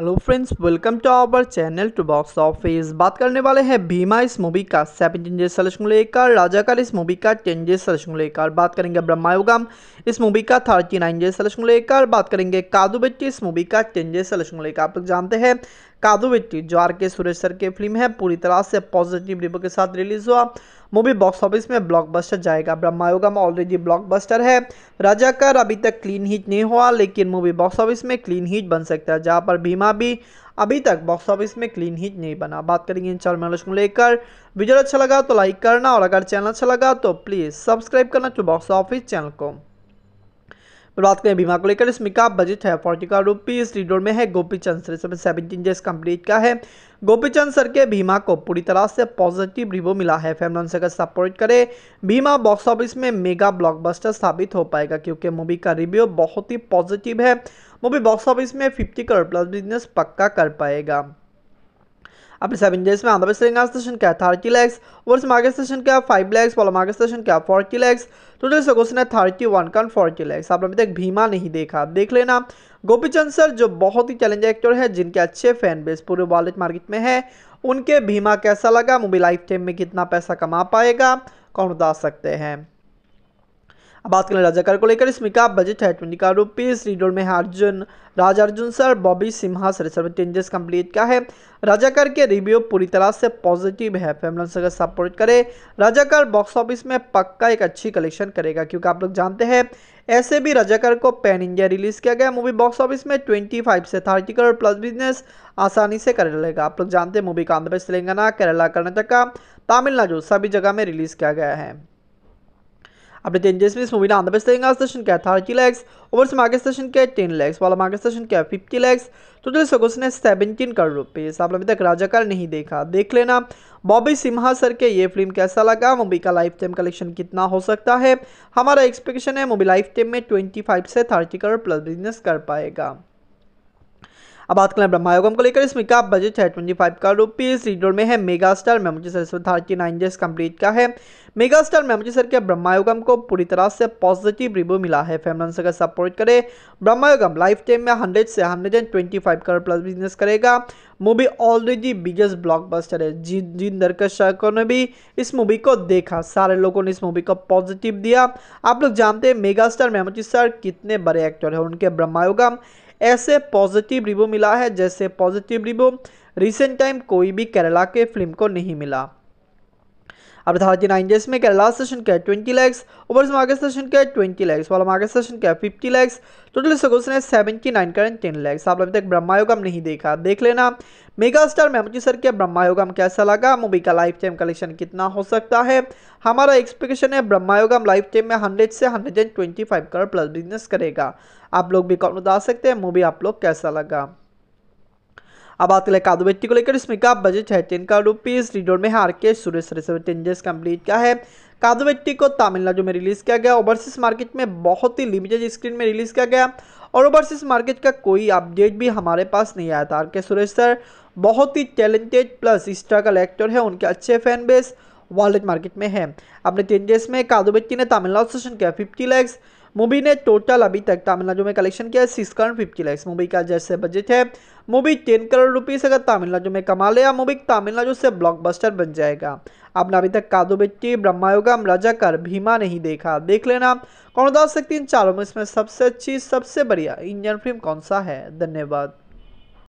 hello friends welcome to our channel to box office बात करने वाले हैं भीमा इस मूवी का सेवन चेंजेस सलेक्शन को लेकर राजाकार इस मूवी का टेन डे सलेक्शन को लेकर बात करेंगे ब्रह्मायुगम इस मूवी का थर्टी नाइन डे सलेक्शन को लेकर बात करेंगे कादू बेट्टी इस मूवी का टेन डे सलेक्शन को लेकर आप लोग जानते हैं कादू बेट्टी जो आर के सुरेश सर की फिल्म है पूरी तरह से पॉजिटिव रिव्यू के साथ रिलीज हुआ मूवी बॉक्स ऑफिस में ब्लॉकबस्टर जाएगा ब्रह्मायोगा में ऑलरेडी ब्लॉकबस्टर है राजा कर अभी तक क्लीन हिट नहीं हुआ लेकिन मूवी बॉक्स ऑफिस में क्लीन हिट बन सकता है जहाँ पर भीमा भी अभी तक बॉक्स ऑफिस में क्लीन हिट नहीं बना बात करेंगे इन चार मैलोज को लेकर वीडियो अच्छा लगा तो लाइक करना और अगर चैनल अच्छा लगा तो प्लीज़ सब्सक्राइब करना टू बॉक्स ऑफिस चैनल को बात करें बीमा को लेकर इसमें का बजट है फोर्टी का रुपीज रीडोर में है गोपी चंद सर इसमें सेवनटीन डेज कंप्लीट का है गोपी चंद सर के भीमा को पूरी तरह से पॉजिटिव रिव्यू मिला है से अगर सपोर्ट करे भीमा बॉक्स ऑफिस में मेगा ब्लॉकबस्टर साबित हो पाएगा क्योंकि मूवी का रिव्यू बहुत ही पॉजिटिव है मूवी बॉक्स ऑफिस में फिफ्टी करोड़ प्लस बिजनेस पक्का कर पाएगा अपने सेवन डेज में आंध्र प्रदेश रहेगा सेशन क्या है थर्टी लैक्स और मार्केट स्टेशन क्या है फाइव लैक्स वाला मार्केट स्टेशन क्या है फोर्टी लैक्स टोटल से क्वेश्चन है थर्टी वन का फोर्टी लैक्स आपने अभी तक भीमा नहीं देखा देख लेना गोपीचंद सर जो बहुत ही चैलेंज एक्टर है जिनके अच्छे फैन बेस पूरे वॉलेट मार्केट में है उनके भीमा कैसा लगा मूवी लाइफ टाइम में कितना पैसा कमा पाएगा कौन उदा सकते हैं बात करें राजा कार को लेकर इसमें का बजट है ट्वेंटी का रुपीज रीडोर में Arjun Raj Arjun sir Bobby Simha sir sir changes complete का है राजाकर के रिव्यू पूरी तरह से पॉजिटिव है फैमलस अगर सपोर्ट करे राजाकर बॉक्स ऑफिस में पक्का एक अच्छी कलेक्शन करेगा क्योंकि आप लोग जानते हैं ऐसे भी रजाकर को पैन इंडिया रिलीज किया गया मूवी बॉक्स ऑफिस में फाइव से थर्टी करोड़ प्लस बिजनेस आसानी से कर लेगा आप लोग जानते हैं मूवी का आंध्र प्रदेश तेलंगाना केरला कर्नाटका तमिलनाडु सभी जगह में रिलीज किया गया है अपने चेंजेस भी इस मूवी ने आंध्र प्रदेश तेलंगाना स्टेशन किया थर्टी लैक्स ओवर से मार्केट स्टेशन किया टेन लैक्स वाला मार्केट स्टेशन किया फिफ्टी लैक्स टोटल सगोस ने सेवनटीन करोड़ रुपीज़ आपने अभी तक राजाकार नहीं देखा देख लेना बॉबी सिम्हा सर के ये फिल्म कैसा लगा मूवी का लाइफ टाइम कलेक्शन कितना हो सकता है हमारा एक्सपेक्टेशन है मूवी लाइफ टाइम में ट्वेंटी फाइव से थर्टी करोड़ प्लस बिजनेस कर पाएगा अब बात करें ब्रह्मा योगम को लेकर इसमें का बजट है ट्वेंटी फाइव का रुपीज रीडोर में है मेगा स्टार मेमोजी sir Saraswati thirty nine days complete का है मेगा स्टार मेमोजी सर के ब्रह्मा योगम को पूरी तरह से पॉजिटिव रिव्यू मिला है फैमलन अगर सपोर्ट करे योगम लाइफ टाइम में हंड्रेड से हंड्रेड एंड ट्वेंटी फाइव का प्लस बिजनेस करेगा movie already biggest blockbuster है जिन जिन दरकर ने भी इस मूवी को देखा सारे लोगों ने इस मूवी को पॉजिटिव दिया आप लोग जानते हैं मेगा स्टार मेमोजी सर कितने बड़े एक्टर हैं उनके ब्रह्मा योगम ऐसे पॉजिटिव रिव्यू मिला है जैसे पॉजिटिव रिव्यू रिसेंट टाइम कोई भी केरला के फिल्म को नहीं मिला अर्थात ये नाइन डेज में क्या लास्ट सेशन क्या है twenty lakhs over market session क्या है ट्वेंटी लैक्स वाला मार्केट सेशन क्या है फिफ्टी लैक्स टोटल इसका क्वेश्चन है seventy nine current ten lakhs आप अभी तक ब्रह्मायोगम नहीं देखा देख लेना मेगा स्टार मेमोजी सर के ब्रह्मायोगम कैसा लगा मूवी का लाइफ टाइम कलेक्शन कितना हो सकता है हमारा एक्सपेक्टेशन है ब्रह्मायोगम लाइफ टाइम में हंड्रेड से hundred and twenty five crore plus business करेगा आप लोग भी कॉमेंट बता सकते हैं मूवी आप लोग कैसा लगा अब बात करें कादू बेट्टी को लेकर इसमें का बजट है टेन करोड़ रुपीज़ रिडोर में हार के सुरेश चेंजेस कंप्लीट का है कादू बेट्टी को तमिलनाडु में रिलीज़ किया गया ओवरसीज मार्केट में बहुत ही लिमिटेड स्क्रीन में रिलीज़ किया गया और ओवरसीज मार्केट का कोई अपडेट भी हमारे पास नहीं आया था आर के सुरेश सर बहुत ही टैलेंटेड प्लस स्ट्रगल एक्टर है उनके अच्छे फैन बेस वर्ल्ड मार्केट में है अपने टेन में कादू बेट्टी ने तमिलनाडु सेशन किया फिफ्टी लैक्स मूवी ने टोटल अभी तक तमिलनाडु में कलेक्शन किया है six crore fifty lakhs movie का जैसे बजट है मूवी टेन करोड़ रुपीस अगर तमिलनाडु में कमा लिया हाँ, मूवी तमिलनाडु से ब्लॉकबस्टर बन जाएगा आपने अभी तक कादो बेटी ब्रह्मायोगम कर भीमा नहीं देखा देख लेना कौन बता सकती इन चारों में इसमें सबसे अच्छी सबसे बढ़िया इंडियन फिल्म कौन सा है धन्यवाद